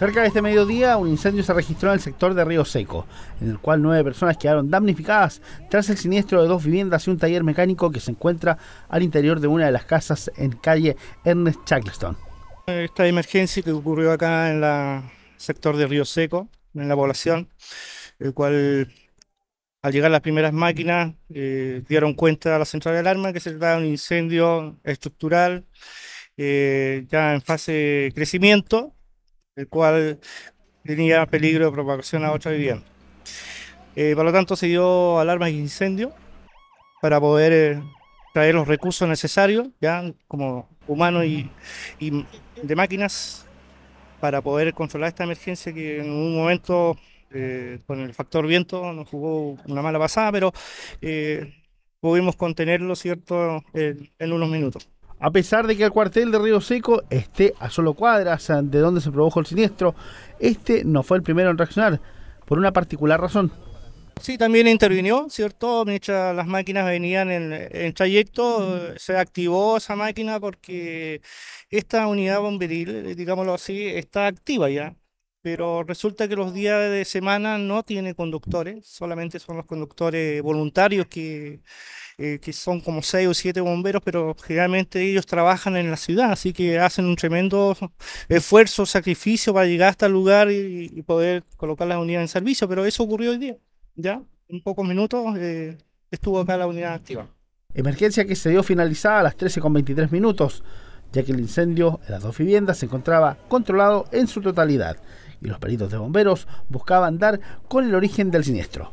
Cerca de este mediodía, un incendio se registró en el sector de Río Seco, en el cual nueve personas quedaron damnificadas tras el siniestro de dos viviendas y un taller mecánico que se encuentra al interior de una de las casas en calle Ernest Shackleton. Esta emergencia que ocurrió acá en el sector de Río Seco, en la población, el cual al llegar las primeras máquinas eh, dieron cuenta a la central de alarma que se trataba de un incendio estructural eh, ya en fase de crecimiento el cual tenía peligro de propagación a otra vivienda. Eh, por lo tanto, se dio alarma y incendio para poder eh, traer los recursos necesarios, ya como humanos y, de máquinas, para poder controlar esta emergencia que en un momento, eh, con el factor viento, nos jugó una mala pasada, pero pudimos contenerlo, ¿cierto?, en unos minutos. A pesar de que el cuartel de Río Seco esté a solo cuadras eh, de donde se produjo el siniestro, este no fue el primero en reaccionar, por una particular razón. Sí, también intervino, ¿cierto? Mientras las máquinas venían en, trayecto, se activó esa máquina porque esta unidad bomberil, digámoslo así, está activa ya. Pero resulta que los días de semana no tiene conductores, solamente son los conductores voluntarios que, eh, que son como seis o siete bomberos, pero generalmente ellos trabajan en la ciudad, así que hacen un tremendo esfuerzo, sacrificio para llegar hasta el este lugar y, poder colocar la unidad en servicio, pero eso ocurrió hoy día, ya en pocos minutos eh, estuvo acá la unidad activa. Emergencia que se dio finalizada a las 13.23 minutos, ya que el incendio en las dos viviendas se encontraba controlado en su totalidad y los peritos de bomberos buscaban dar con el origen del siniestro.